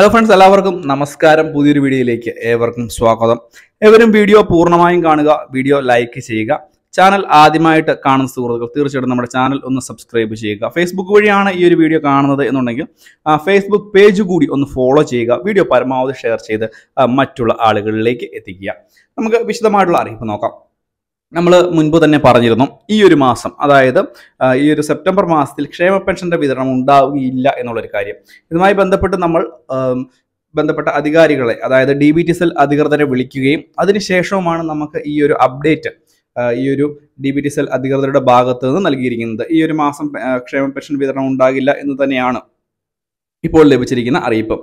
hello friends എല്ലാവർക്കും നമസ്കാരം പുതിയൊരു വീഡിയോയിലേക്ക് ഏവർക്കും സ്വാഗതം ഏവരും വീഡിയോ പൂർണ്ണമായും കാണുക വീഡിയോ ലൈക്ക് ചെയ്യുക ചാനൽ ആദ്യമായിട്ട് കാണുന്ന സുഹൃത്തുക്കൾ തീർച്ചയായിട്ടും നമ്മുടെ ചാനൽ ഒന്ന് സബ്സ്ക്രൈബ് ചെയ്യുക ഫേസ്ബുക്ക് വഴിയാണ് ഈ ഒരു വീഡിയോ കാണുന്നത് എന്നുണ്ടെങ്കിൽ ആ ഫേസ്ബുക്ക് പേജ് കൂടി ഒന്ന് ഫോളോ ചെയ്യുക വീഡിയോ പരമാവധി ഷെയർ ചെയ്ത് മറ്റുള്ള ആളുകളിലേക്ക് എത്തിക്കുക നമുക്ക് വിശദമായിട്ടുള്ള അറിയിപ്പ് നോക്കാം നമ്മൾ മുൻപ് തന്നെ പറഞ്ഞിരുന്നു ഈ ഒരു മാസം അതായത് ഈ ഒരു സെപ്റ്റംബർ മാസത്തിൽ ക്ഷേമ പെൻഷന്റെ വിതരണം ഉണ്ടാവുകയില്ല എന്നുള്ളൊരു കാര്യം ഇതുമായി ബന്ധപ്പെട്ട് നമ്മൾ ബന്ധപ്പെട്ട അധികാരികളെ അതായത് ഡി ബി ടി സെൽ അധികൃതരെ വിളിക്കുകയും അതിനുശേഷവുമാണ് നമുക്ക് ഈ ഒരു അപ്ഡേറ്റ് ഈ ഒരു ഡി ബി ടി സെൽ അധികൃതരുടെ ഭാഗത്ത് നിന്ന് നൽകിയിരിക്കുന്നത് ഈ ഒരു മാസം ക്ഷേമ പെൻഷൻ വിതരണം ഉണ്ടാകില്ല എന്ന് തന്നെയാണ് ഇപ്പോൾ ലഭിച്ചിരിക്കുന്ന അറിയിപ്പ്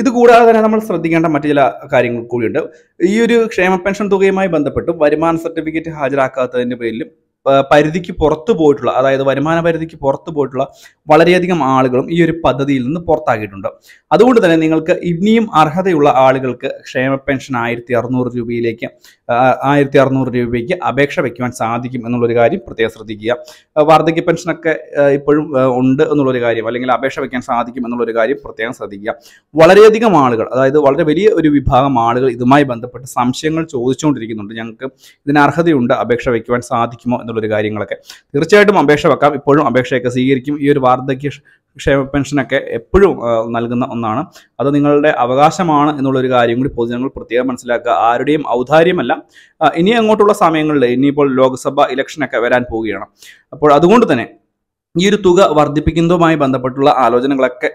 ഇത് കൂടാതെ തന്നെ നമ്മൾ ശ്രദ്ധിക്കേണ്ട മറ്റു ചില കാര്യങ്ങൾ കൂടിയുണ്ട് ഈ ഒരു ക്ഷേമ പെൻഷൻ തുകയുമായി ബന്ധപ്പെട്ട് വരുമാന സർട്ടിഫിക്കറ്റ് ഹാജരാക്കാത്തതിൻ്റെ പേരിലും പരിധിക്ക് പുറത്തു പോയിട്ടുള്ള അതായത് വരുമാന പരിധിക്ക് പുറത്തു പോയിട്ടുള്ള വളരെയധികം ആളുകളും ഈ ഒരു പദ്ധതിയിൽ നിന്ന് പുറത്താക്കിയിട്ടുണ്ട് അതുകൊണ്ട് തന്നെ നിങ്ങൾക്ക് ഇനിയും അർഹതയുള്ള ആളുകൾക്ക് ക്ഷേമ പെൻഷൻ ആയിരത്തി അറുന്നൂറ് രൂപയിലേക്ക് ആയിരത്തി അറുന്നൂറ് രൂപയ്ക്ക് അപേക്ഷ വയ്ക്കുവാൻ സാധിക്കും എന്നുള്ളൊരു കാര്യം പ്രത്യേകം ശ്രദ്ധിക്കുക വാർദ്ധക്യ പെൻഷനൊക്കെ ഇപ്പോഴും ഉണ്ട് എന്നുള്ളൊരു കാര്യം അല്ലെങ്കിൽ അപേക്ഷ വയ്ക്കാൻ സാധിക്കും എന്നുള്ളൊരു കാര്യം പ്രത്യേകം ശ്രദ്ധിക്കുക വളരെയധികം ആളുകൾ അതായത് വളരെ വലിയ ഒരു വിഭാഗം ആളുകൾ ഇതുമായി ബന്ധപ്പെട്ട് സംശയങ്ങൾ ചോദിച്ചുകൊണ്ടിരിക്കുന്നുണ്ട് ഞങ്ങൾക്ക് ഇതിന് അർഹതയുണ്ട് അപേക്ഷ വയ്ക്കുവാൻ സാധിക്കുമോ എന്നുള്ള എന്നുള്ളൊരു കാര്യങ്ങളൊക്കെ തീർച്ചയായിട്ടും അപേക്ഷ വെക്കാം ഇപ്പോഴും അപേക്ഷയൊക്കെ സ്വീകരിക്കും ഈ ഒരു വാർദ്ധക്യ ക്ഷേമ പെൻഷനൊക്കെ എപ്പോഴും നൽകുന്ന ഒന്നാണ് അത് നിങ്ങളുടെ അവകാശമാണ് എന്നുള്ളൊരു കാര്യം കൂടി പൊതുജനങ്ങൾ പ്രത്യേകം മനസ്സിലാക്കുക ആരുടെയും ഔദാര്യമല്ല ഇനി അങ്ങോട്ടുള്ള സമയങ്ങളിൽ ഇനിയിപ്പോൾ ലോക്സഭ ഇലക്ഷനൊക്കെ വരാൻ പോവുകയാണ് അപ്പോൾ അതുകൊണ്ട് തന്നെ ഈ ഒരു തുക വർദ്ധിപ്പിക്കുന്നതുമായി ബന്ധപ്പെട്ടുള്ള ആലോചനകളൊക്കെ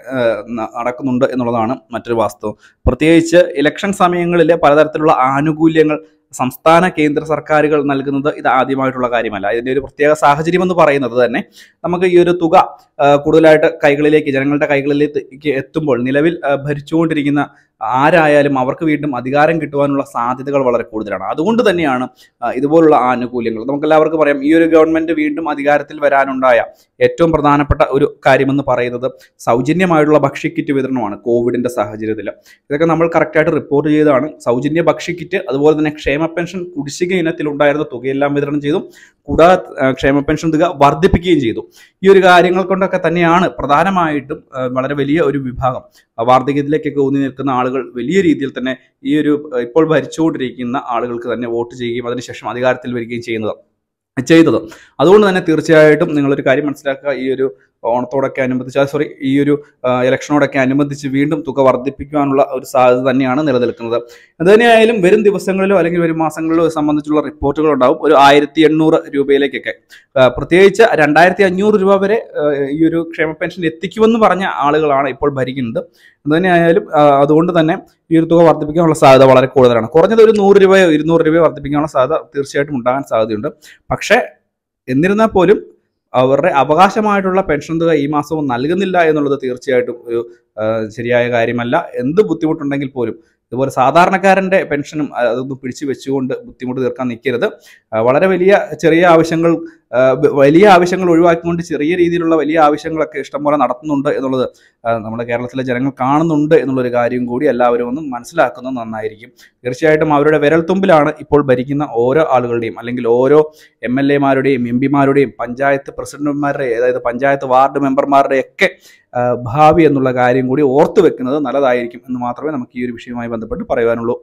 നടക്കുന്നുണ്ട് എന്നുള്ളതാണ് മറ്റൊരു വാസ്തവം പ്രത്യേകിച്ച് ഇലക്ഷൻ സമയങ്ങളിൽ പലതരത്തിലുള്ള ആനുകൂല്യങ്ങൾ സംസ്ഥാന കേന്ദ്ര സർക്കാരുകൾ നൽകുന്നത് ഇത് ആദ്യമായിട്ടുള്ള കാര്യമല്ല ഇതിൻ്റെ ഒരു പ്രത്യേക സാഹചര്യം എന്ന് പറയുന്നത് തന്നെ നമുക്ക് ഈ ഒരു തുക കൂടുതലായിട്ട് കൈകളിലേക്ക് ജനങ്ങളുടെ കൈകളിലേക്ക് എത്തുമ്പോൾ നിലവിൽ ഭരിച്ചുകൊണ്ടിരിക്കുന്ന ആരായാലും അവർക്ക് വീണ്ടും അധികാരം കിട്ടുവാനുള്ള സാധ്യതകൾ വളരെ കൂടുതലാണ് അതുകൊണ്ട് തന്നെയാണ് ഇതുപോലുള്ള ആനുകൂല്യങ്ങൾ നമുക്കെല്ലാവർക്കും പറയാം ഈ ഒരു ഗവൺമെന്റ് വീണ്ടും അധികാരത്തിൽ വരാനുണ്ടായ ഏറ്റവും പ്രധാനപ്പെട്ട ഒരു കാര്യമെന്ന് പറയുന്നത് സൗജന്യമായിട്ടുള്ള ഭക്ഷ്യക്കിറ്റ് വിതരണമാണ് കോവിഡിന്റെ സാഹചര്യത്തിൽ ഇതൊക്കെ നമ്മൾ കറക്റ്റായിട്ട് റിപ്പോർട്ട് ചെയ്തതാണ് സൗജന്യ ഭക്ഷ്യക്കിറ്റ് അതുപോലെ തന്നെ ക്ഷേമ പെൻഷൻ കുടിശ്ശിക ഉണ്ടായിരുന്ന തുകയെല്ലാം വിതരണം ചെയ്തു കൂടാതെ ക്ഷേമ പെൻഷൻ തുക വർദ്ധിപ്പിക്കുകയും ചെയ്തു ഈ ഒരു കാര്യങ്ങൾ കൊണ്ടൊക്കെ തന്നെയാണ് പ്രധാനമായിട്ടും വളരെ വലിയ ഒരു വിഭാഗം വാർദ്ധക്യത്തിലേക്കൊക്കെ ഊന്നി നിൽക്കുന്ന ആളുകൾ വലിയ രീതിയിൽ തന്നെ ഈ ഒരു ഇപ്പോൾ ഭരിച്ചുകൊണ്ടിരിക്കുന്ന ആളുകൾക്ക് തന്നെ വോട്ട് ചെയ്യുകയും അതിനുശേഷം അധികാരത്തിൽ വരികയും ചെയ്യുന്നത് ചെയ്തത് അതുകൊണ്ട് തന്നെ തീർച്ചയായിട്ടും നിങ്ങളൊരു കാര്യം മനസ്സിലാക്കുക ഈ ഒരു ഓണത്തോടൊക്കെ അനുബന്ധിച്ച് സോറി ഈ ഒരു ഇലക്ഷനോടൊക്കെ അനുബന്ധിച്ച് വീണ്ടും തുക വർദ്ധിപ്പിക്കാനുള്ള ഒരു സാധ്യത തന്നെയാണ് നിലനിൽക്കുന്നത് എന്തുതന്നെയായാലും വരും ദിവസങ്ങളിലോ അല്ലെങ്കിൽ വരും മാസങ്ങളിലോ സംബന്ധിച്ചുള്ള റിപ്പോർട്ടുകൾ ഉണ്ടാവും ഒരു ആയിരത്തി എണ്ണൂറ് രൂപയിലേക്കൊക്കെ പ്രത്യേകിച്ച് രണ്ടായിരത്തി അഞ്ഞൂറ് രൂപ വരെ ഈ ഒരു ക്ഷേമ പെൻഷൻ എത്തിക്കുമെന്ന് പറഞ്ഞ ആളുകളാണ് ഇപ്പോൾ ഭരിക്കുന്നത് എന്തുതന്നെയായാലും അതുകൊണ്ട് തന്നെ ഈ ഒരു തുക വർദ്ധിപ്പിക്കാനുള്ള സാധ്യത വളരെ കൂടുതലാണ് കുറഞ്ഞത് ഒരു നൂറ് രൂപയോ ഇരുന്നൂറ് രൂപയോ വർദ്ധിപ്പിക്കാനുള്ള സാധ്യത തീർച്ചയായിട്ടും ഉണ്ടാകാൻ സാധ്യതയുണ്ട് പക്ഷേ എന്നിരുന്നാൽ പോലും അവരുടെ അവകാശമായിട്ടുള്ള പെൻഷൻ തുക ഈ മാസവും നൽകുന്നില്ല എന്നുള്ളത് തീർച്ചയായിട്ടും ഒരു ശരിയായ കാര്യമല്ല എന്ത് ബുദ്ധിമുട്ടുണ്ടെങ്കിൽ പോലും ഇതുപോലെ സാധാരണക്കാരൻ്റെ പെൻഷനും അതൊന്നും പിടിച്ചു വെച്ചുകൊണ്ട് ബുദ്ധിമുട്ട് തീർക്കാൻ നിൽക്കരുത് വളരെ വലിയ ചെറിയ ആവശ്യങ്ങൾ വലിയ ആവശ്യങ്ങൾ ഒഴിവാക്കിക്കൊണ്ട് ചെറിയ രീതിയിലുള്ള വലിയ ആവശ്യങ്ങളൊക്കെ ഇഷ്ടംപോലെ നടത്തുന്നുണ്ട് എന്നുള്ളത് നമ്മുടെ കേരളത്തിലെ ജനങ്ങൾ കാണുന്നുണ്ട് എന്നുള്ളൊരു കാര്യം കൂടി എല്ലാവരും ഒന്ന് മനസ്സിലാക്കുന്നത് നന്നായിരിക്കും തീർച്ചയായിട്ടും അവരുടെ വിരൽത്തുമ്പിലാണ് ഇപ്പോൾ ഭരിക്കുന്ന ഓരോ ആളുകളുടെയും അല്ലെങ്കിൽ ഓരോ എം എൽ എമാരുടെയും എം പിമാരുടെയും പഞ്ചായത്ത് പ്രസിഡന്റുമാരുടെ അതായത് പഞ്ചായത്ത് വാർഡ് മെമ്പർമാരുടെ ഒക്കെ ഭാവി എന്നുള്ള കാര്യം കൂടി ഓർത്തു വെക്കുന്നത് നല്ലതായിരിക്കും എന്ന് മാത്രമേ നമുക്ക് ഈ ഒരു വിഷയവുമായി ബന്ധപ്പെട്ട് പറയാനുള്ളൂ